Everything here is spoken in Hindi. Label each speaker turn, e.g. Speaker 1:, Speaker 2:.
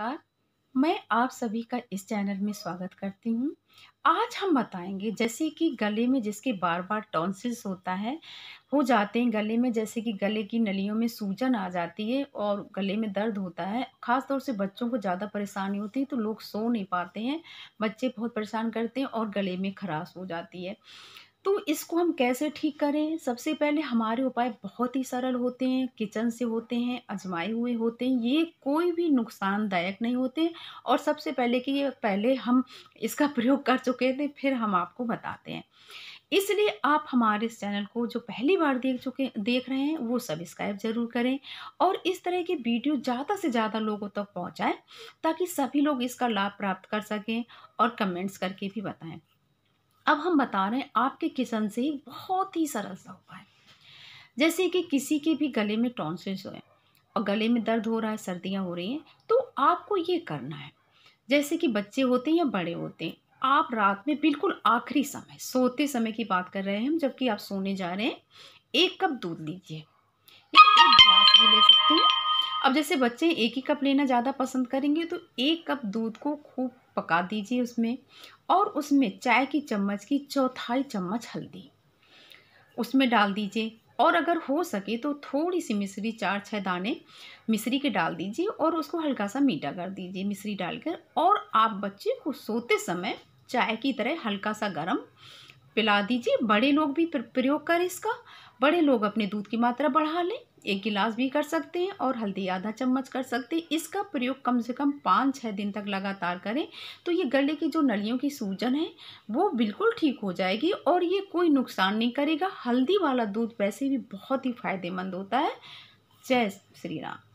Speaker 1: नमस्कार मैं आप सभी का इस चैनल में स्वागत करती हूँ आज हम बताएंगे जैसे कि गले में जिसके बार बार टॉन्सिल्स होता है हो जाते हैं गले में जैसे कि गले की नलियों में सूजन आ जाती है और गले में दर्द होता है ख़ास तौर से बच्चों को ज़्यादा परेशानी होती है तो लोग सो नहीं पाते हैं बच्चे बहुत परेशान करते हैं और गले में खराश हो जाती है तो इसको हम कैसे ठीक करें सबसे पहले हमारे उपाय बहुत ही सरल होते हैं किचन से होते हैं अजमाए हुए होते हैं ये कोई भी नुकसानदायक नहीं होते और सबसे पहले कि ये पहले हम इसका प्रयोग कर चुके थे फिर हम आपको बताते हैं इसलिए आप हमारे इस चैनल को जो पहली बार देख चुके देख रहे हैं वो सब्सक्राइब ज़रूर करें और इस तरह की वीडियो ज़्यादा से ज़्यादा लोगों तक पहुँचाएँ ताकि सभी लोग इसका लाभ प्राप्त कर सकें और कमेंट्स करके भी बताएँ अब हम बता रहे हैं आपके किसन से ही बहुत ही सरल सा उपाय जैसे कि किसी के भी गले में टॉन्सिल्स हो और गले में दर्द हो रहा है सर्दियाँ हो रही हैं तो आपको ये करना है जैसे कि बच्चे होते हैं या बड़े होते हैं आप रात में बिल्कुल आखिरी समय सोते समय की बात कर रहे हैं हम जबकि आप सोने जा रहे हैं एक कप दूध लीजिए या एक गिलास भी ले सकते हैं अब जैसे बच्चे एक ही कप लेना ज़्यादा पसंद करेंगे तो एक कप दूध को खूब पका दीजिए उसमें और उसमें चाय की चम्मच की चौथाई चम्मच हल्दी उसमें डाल दीजिए और अगर हो सके तो थोड़ी सी मिश्री चार छः दाने मिश्री के डाल दीजिए और उसको हल्का सा मीठा कर दीजिए मिश्री डालकर और आप बच्चे को सोते समय चाय की तरह हल्का सा गर्म पिला दीजिए बड़े लोग भी प्रयोग करें इसका बड़े लोग अपने दूध की मात्रा बढ़ा लें एक गिलास भी कर सकते हैं और हल्दी आधा चम्मच कर सकते हैं इसका प्रयोग कम से कम पाँच छः दिन तक लगातार करें तो ये गले की जो नलियों की सूजन है वो बिल्कुल ठीक हो जाएगी और ये कोई नुकसान नहीं करेगा हल्दी वाला दूध वैसे भी बहुत ही फायदेमंद होता है जय श्री राम